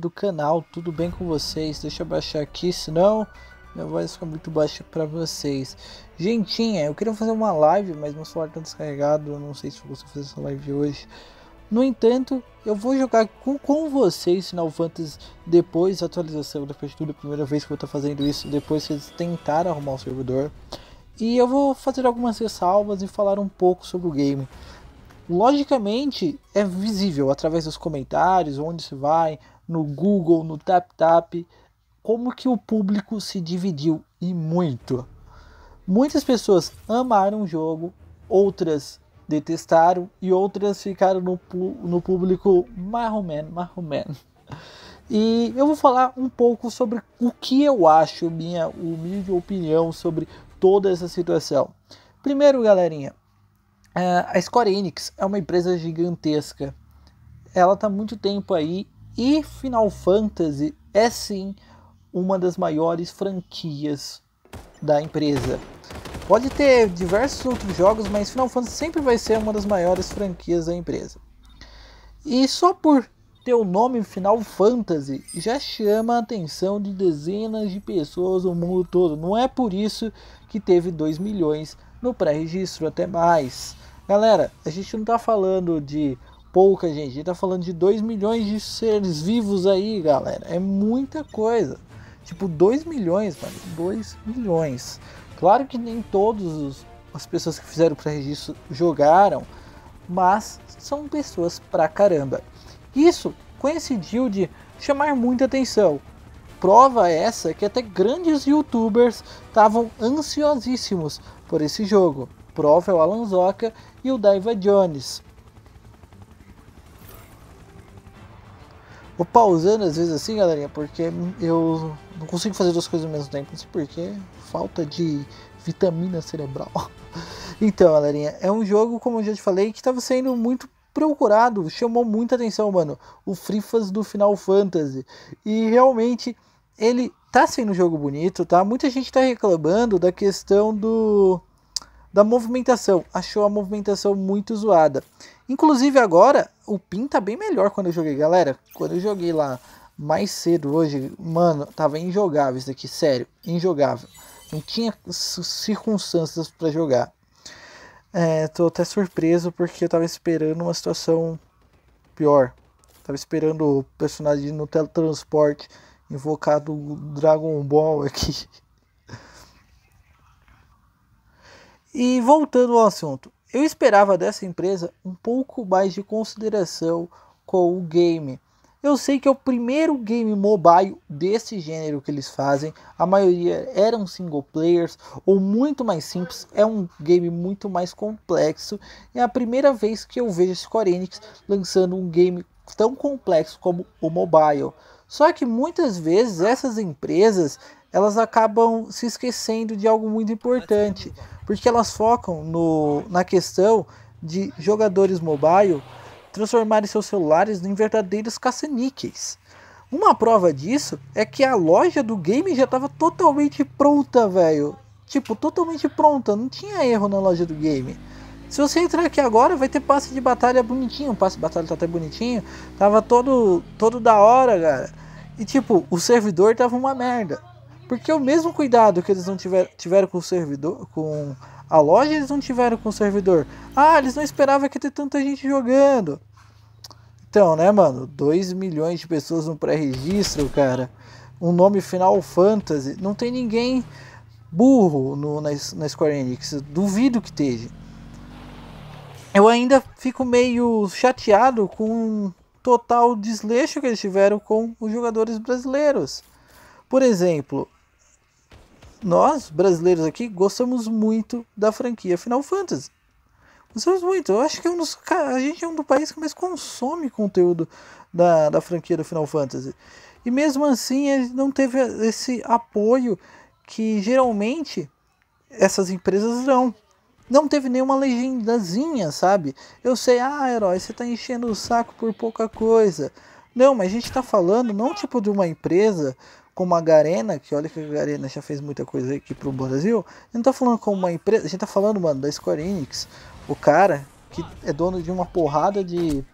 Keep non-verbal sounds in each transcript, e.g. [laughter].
do canal, tudo bem com vocês? Deixa eu baixar aqui, senão minha voz fica muito baixa para vocês. Gentinha, eu queria fazer uma live, mas meu celular tá descarregado, eu não sei se eu consigo fazer essa live hoje. No entanto, eu vou jogar com, com vocês Final Fantasy depois da atualização da é partitura, primeira vez que eu estou fazendo isso, depois que eles tentaram arrumar o servidor. E eu vou fazer algumas ressalvas e falar um pouco sobre o game. Logicamente, é visível através dos comentários, onde se vai, no Google, no TapTap, como que o público se dividiu e muito. Muitas pessoas amaram o jogo, outras detestaram e outras ficaram no, no público marromeno, marromeno. E eu vou falar um pouco sobre o que eu acho, minha humilde opinião sobre toda essa situação. Primeiro, galerinha, eh, a Square Enix é uma empresa gigantesca. Ela está muito tempo aí e Final Fantasy é sim uma das maiores franquias da empresa. Pode ter diversos outros jogos, mas Final Fantasy sempre vai ser uma das maiores franquias da empresa. E só por ter o nome Final Fantasy já chama a atenção de dezenas de pessoas no mundo todo. Não é por isso que teve 2 milhões no pré-registro, até mais. Galera, a gente não está falando de pouca gente. A gente tá falando de 2 milhões de seres vivos aí, galera. É muita coisa. Tipo, 2 milhões, mano. 2 milhões. Claro que nem todas as pessoas que fizeram o registro jogaram, mas são pessoas pra caramba. Isso coincidiu de chamar muita atenção. Prova essa que até grandes youtubers estavam ansiosíssimos por esse jogo. Prova é o Alan Zoka e o Daiva Jones. Vou pausando às vezes assim, galerinha, porque eu não consigo fazer duas coisas ao mesmo tempo. Não sei assim, porquê. Falta de vitamina cerebral. [laughs] Então, galerinha, é um jogo, como eu já te falei, que estava sendo muito procurado, chamou muita atenção, mano. O Frifas do Final Fantasy. E realmente ele tá sendo um jogo bonito, tá? Muita gente tá reclamando da questão do da movimentação. Achou a movimentação muito zoada. Inclusive agora, o PIN tá bem melhor quando eu joguei, galera. Quando eu joguei lá mais cedo hoje, mano, tava injogável isso daqui, sério, injogável. Não tinha circunstâncias para jogar. É, tô até surpreso porque eu tava esperando uma situação pior. Tava esperando o personagem no teletransporte invocado Dragon Ball aqui. [laughs] E voltando ao assunto, eu esperava dessa empresa um pouco mais de consideração com o game. Eu sei que é o primeiro game mobile desse gênero que eles fazem. A maioria eram single players ou muito mais simples. É um game muito mais complexo. É a primeira vez que eu vejo Square Enix lançando um game tão complexo como o mobile. Só que muitas vezes essas empresas elas acabam se esquecendo de algo muito importante, porque elas focam no, na questão de jogadores mobile transformarem seus celulares em verdadeiros caça-níqueis. Uma prova disso é que a loja do game já estava totalmente pronta, velho. Tipo, totalmente pronta, não tinha erro na loja do game. Se você entrar aqui agora, vai ter passe de batalha bonitinho. O passe de batalha tá até bonitinho. Tava todo, todo da hora, cara. E tipo, o servidor tava uma merda. Porque o mesmo cuidado que eles não tiver, tiveram com o servidor, com a loja, eles não tiveram com o servidor. Ah, eles não esperavam que ter tanta gente jogando. Então, né, mano? 2 milhões de pessoas no pré-registro, cara. Um nome final fantasy. Não tem ninguém burro no, na, na Square Enix. Duvido que esteja. Eu ainda fico meio chateado com o total desleixo que eles tiveram com os jogadores brasileiros. Por exemplo, nós, brasileiros aqui, gostamos muito da franquia Final Fantasy. Gostamos muito. Eu acho que é um dos, a gente é um do país que mais consome conteúdo da, da franquia do Final Fantasy. E mesmo assim, ele não teve esse apoio que geralmente essas empresas dão. Não teve nenhuma legendazinha, sabe? Eu sei, ah, herói, você tá enchendo o saco por pouca coisa. Não, mas a gente tá falando não tipo de uma empresa como a Garena, que olha que a Garena já fez muita coisa aqui pro Brasil, eu não tá falando como uma empresa, a gente tá falando, mano, da Square Enix, o cara que é dono de uma porrada de,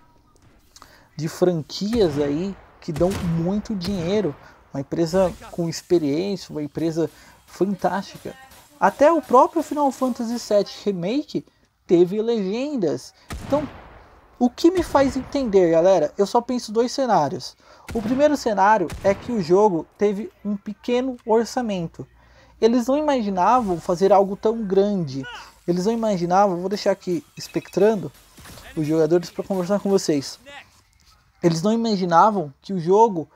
de franquias aí que dão muito dinheiro, uma empresa com experiência, uma empresa fantástica. Até o próprio Final Fantasy VII Remake teve legendas. Então, o que me faz entender, galera? Eu só penso dois cenários. O primeiro cenário é que o jogo teve um pequeno orçamento. Eles não imaginavam fazer algo tão grande. Eles não imaginavam, vou deixar aqui espectrando os jogadores para conversar com vocês. Eles não imaginavam que o jogo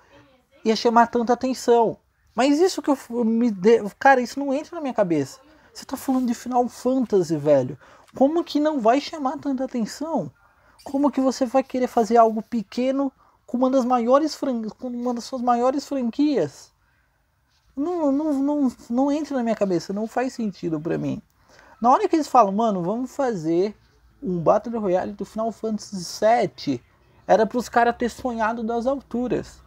ia chamar tanta atenção. Mas isso que eu me de... cara, isso não entra na minha cabeça. Você tá falando de Final Fantasy, velho. Como que não vai chamar tanta atenção? Como que você vai querer fazer algo pequeno com uma das maiores com uma das suas maiores franquias. Não, não, não, não entra na minha cabeça, não faz sentido para mim. Na hora que eles falam, mano, vamos fazer um Battle Royale do Final Fantasy VII, era para os caras ter sonhado das alturas.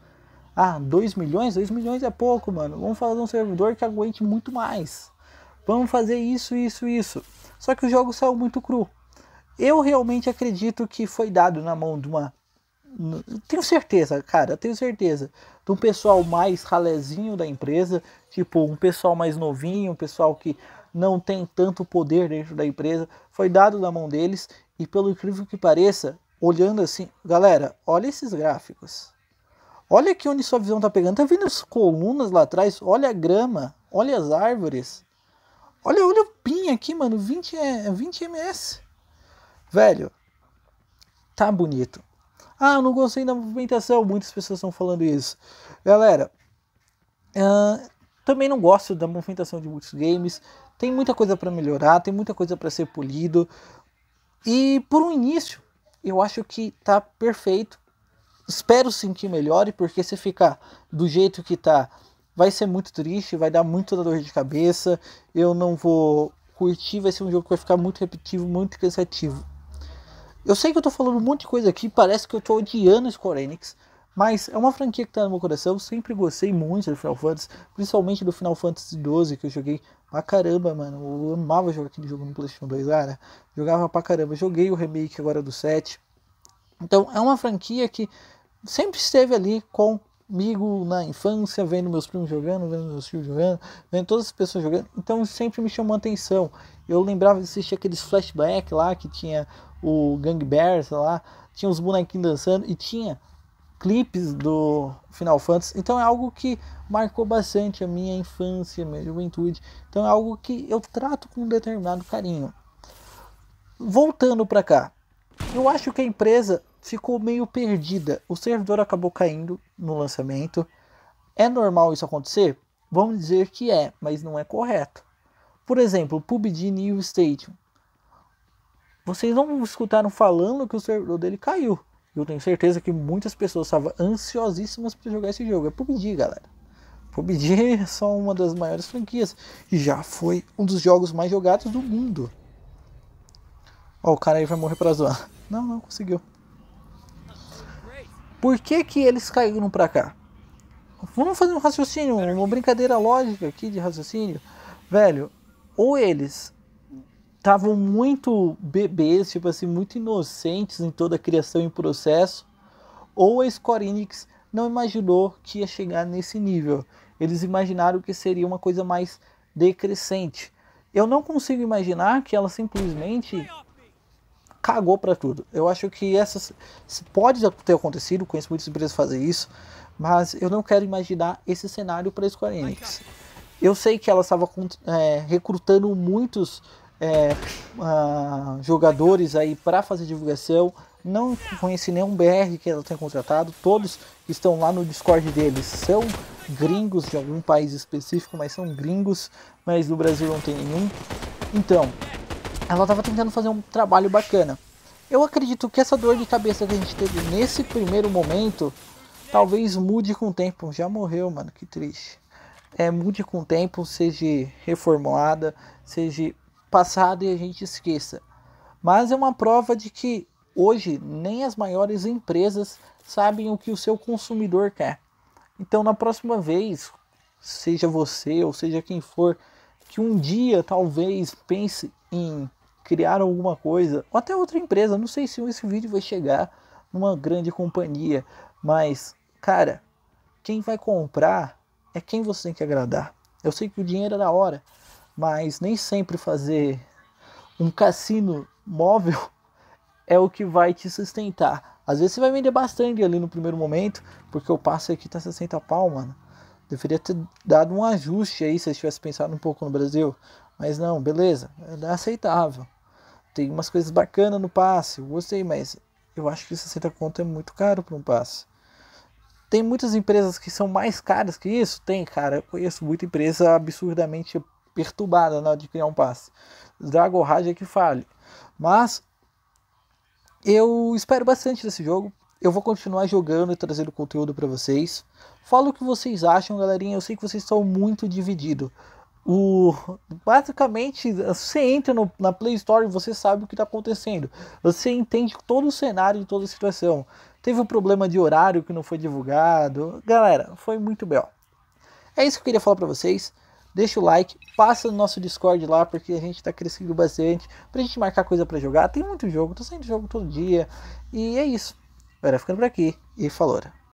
Ah, 2 milhões? 2 milhões é pouco, mano. Vamos fazer um servidor que aguente muito mais. Vamos fazer isso, isso, isso. Só que o jogo saiu muito cru. Eu realmente acredito que foi dado na mão de uma tenho certeza, cara, tenho certeza. De um pessoal mais ralezinho da empresa, tipo um pessoal mais novinho, um pessoal que não tem tanto poder dentro da empresa, foi dado na mão deles e pelo incrível que pareça, olhando assim, galera, olha esses gráficos. Olha aqui onde sua visão tá pegando, tá vendo as colunas lá atrás? Olha a grama, olha as árvores. Olha, olha o PIN aqui, mano, 20, 20 ms. Velho, tá bonito. Ah, não gostei da movimentação. Muitas pessoas estão falando isso. Galera, uh, também não gosto da movimentação de muitos games. Tem muita coisa para melhorar, tem muita coisa para ser polido. E por um início, eu acho que tá perfeito. Espero sim que melhore, porque se ficar do jeito que tá, vai ser muito triste, vai dar muita dor de cabeça. Eu não vou curtir, vai ser um jogo que vai ficar muito repetitivo, muito cansativo. Eu sei que eu tô falando um monte de coisa aqui, parece que eu tô odiando Square Enix, mas é uma franquia que tá no meu coração, eu sempre gostei muito do Final Fantasy, principalmente do Final Fantasy XII, que eu joguei pra caramba, mano. Eu amava jogar aquele jogo no PlayStation 2, cara. Jogava pra caramba. Joguei o remake agora do 7. Então é uma franquia que sempre esteve ali com comigo na infância, vendo meus primos jogando, vendo meus filhos jogando, vendo todas as pessoas jogando. Então sempre me chamou a atenção. Eu lembrava de assistir aqueles flashback lá que tinha o Gang Bears lá, tinha os bonequinhos dançando e tinha clipes do Final Fantasy. Então é algo que marcou bastante a minha infância, a minha juventude. Então é algo que eu trato com um determinado carinho. Voltando para cá, eu acho que a empresa ficou meio perdida. O servidor acabou caindo no lançamento. É normal isso acontecer? Vamos dizer que é, mas não é correto. Por exemplo, PUBG New Stadium. Vocês não escutaram falando que o servidor dele caiu. Eu tenho certeza que muitas pessoas estavam ansiosíssimas para jogar esse jogo. É PUBG, galera. PUBG é só uma das maiores franquias e já foi um dos jogos mais jogados do mundo. Ó, oh, o cara aí vai morrer pra zoar. Não, não, conseguiu. Por que que eles caíram pra cá? Vamos fazer um raciocínio, uma brincadeira lógica aqui de raciocínio. Velho, ou eles estavam muito bebês, tipo assim, muito inocentes em toda a criação e processo, ou a Square Enix não imaginou que ia chegar nesse nível. Eles imaginaram que seria uma coisa mais decrescente. Eu não consigo imaginar que ela simplesmente cagou para tudo. Eu acho que essas pode ter acontecido, conheço muitas empresas fazer isso, mas eu não quero imaginar esse cenário para Square Enix. Eu sei que ela estava é, recrutando muitos é, uh, jogadores aí para fazer divulgação. Não conheci nenhum BR que ela tenha contratado. Todos que estão lá no Discord deles são gringos de algum país específico, mas são gringos. Mas no Brasil não tem nenhum. Então, ela estava tentando fazer um trabalho bacana. Eu acredito que essa dor de cabeça que a gente teve nesse primeiro momento talvez mude com o tempo. Já morreu, mano, que triste. É, mude com o tempo, seja reformulada, seja passada e a gente esqueça. Mas é uma prova de que hoje nem as maiores empresas sabem o que o seu consumidor quer. Então, na próxima vez, seja você ou seja quem for, que um dia talvez pense em criaram alguma coisa, ou até outra empresa. Não sei se esse vídeo vai chegar numa grande companhia, mas cara, quem vai comprar é quem você tem que agradar. Eu sei que o dinheiro é da hora, mas nem sempre fazer um cassino móvel [laughs] é o que vai te sustentar. Às vezes você vai vender bastante ali no primeiro momento, porque o passe aqui tá 60 pau, mano. Deveria ter dado um ajuste aí se eu tivesse pensado um pouco no Brasil. Mas não, beleza, é aceitável. Tem umas coisas bacanas no passe, eu gostei, mas eu acho que 60 conto é muito caro para um passe. Tem muitas empresas que são mais caras que isso? Tem, cara. Eu conheço muita empresa absurdamente perturbada na hora de criar um passe. Dragon Rage é que fale. Mas eu espero bastante desse jogo. Eu vou continuar jogando e trazendo conteúdo para vocês. Fala o que vocês acham, galerinha. Eu sei que vocês estão muito divididos. O, basicamente, você entra no, na Play Store e você sabe o que está acontecendo. Você entende todo o cenário de toda a situação. Teve um problema de horário que não foi divulgado. Galera, foi muito bem. É isso que eu queria falar para vocês. Deixa o like, passa no nosso Discord lá, porque a gente está crescendo bastante. Pra gente marcar coisa para jogar. Tem muito jogo, tô saindo jogo todo dia. E é isso. era ficando por aqui e falou.